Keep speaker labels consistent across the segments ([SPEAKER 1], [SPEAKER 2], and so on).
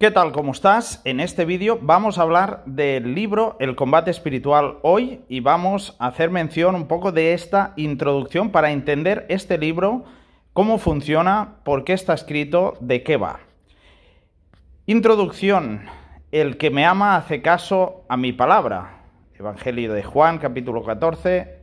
[SPEAKER 1] ¿Qué tal? ¿Cómo estás? En este vídeo vamos a hablar del libro El combate espiritual hoy y vamos a hacer mención un poco de esta introducción para entender este libro, cómo funciona, por qué está escrito, de qué va. Introducción. El que me ama hace caso a mi palabra. Evangelio de Juan, capítulo 14,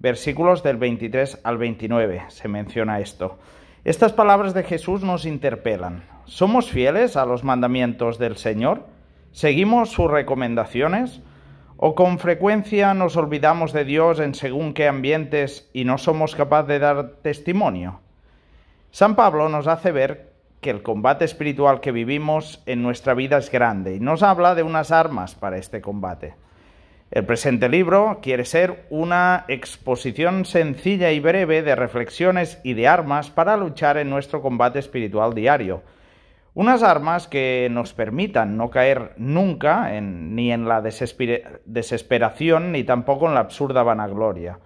[SPEAKER 1] versículos del 23 al 29. Se menciona esto. Estas palabras de Jesús nos interpelan. ¿Somos fieles a los mandamientos del Señor? ¿Seguimos sus recomendaciones? ¿O con frecuencia nos olvidamos de Dios en según qué ambientes y no somos capaces de dar testimonio? San Pablo nos hace ver que el combate espiritual que vivimos en nuestra vida es grande y nos habla de unas armas para este combate. El presente libro quiere ser una exposición sencilla y breve de reflexiones y de armas para luchar en nuestro combate espiritual diario unas armas que nos permitan no caer nunca ni en la desesperación ni tampoco en la absurda vanagloria.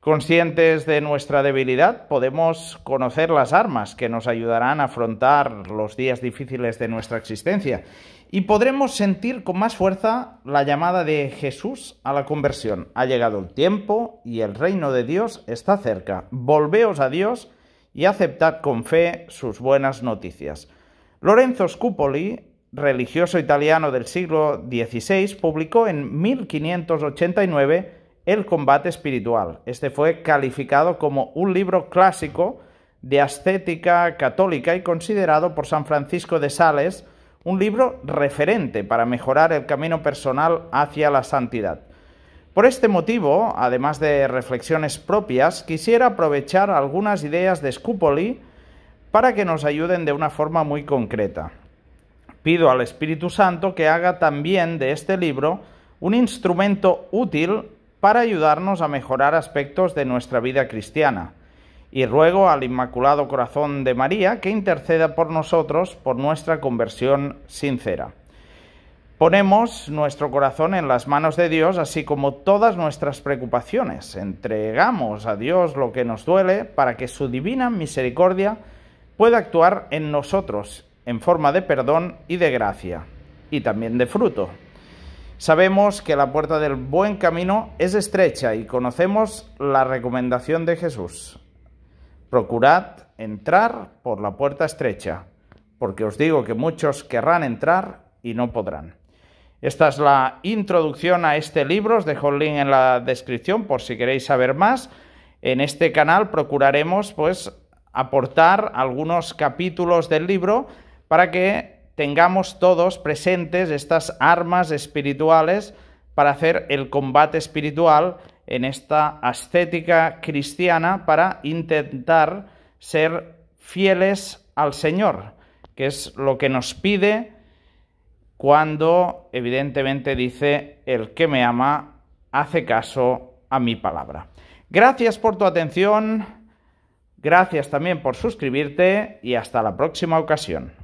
[SPEAKER 1] Conscientes de nuestra debilidad, podemos conocer las armas que nos ayudarán a afrontar los días difíciles de nuestra existencia y podremos sentir con más fuerza la llamada de Jesús a la conversión. Ha llegado el tiempo y el reino de Dios está cerca. Volveos a Dios y aceptad con fe sus buenas noticias. Lorenzo Scupoli, religioso italiano del siglo XVI, publicó en 1589 El combate espiritual. Este fue calificado como un libro clásico de ascética católica y considerado por San Francisco de Sales un libro referente para mejorar el camino personal hacia la santidad. Por este motivo, además de reflexiones propias, quisiera aprovechar algunas ideas de Scupoli para que nos ayuden de una forma muy concreta. Pido al Espíritu Santo que haga también de este libro un instrumento útil para ayudarnos a mejorar aspectos de nuestra vida cristiana. Y ruego al Inmaculado Corazón de María que interceda por nosotros por nuestra conversión sincera. Ponemos nuestro corazón en las manos de Dios, así como todas nuestras preocupaciones. Entregamos a Dios lo que nos duele para que su divina misericordia puede actuar en nosotros en forma de perdón y de gracia, y también de fruto. Sabemos que la puerta del buen camino es estrecha y conocemos la recomendación de Jesús. Procurad entrar por la puerta estrecha, porque os digo que muchos querrán entrar y no podrán. Esta es la introducción a este libro, os dejo el link en la descripción por si queréis saber más. En este canal procuraremos pues aportar algunos capítulos del libro para que tengamos todos presentes estas armas espirituales para hacer el combate espiritual en esta ascética cristiana para intentar ser fieles al Señor, que es lo que nos pide cuando evidentemente dice, el que me ama hace caso a mi palabra. Gracias por tu atención. Gracias también por suscribirte y hasta la próxima ocasión.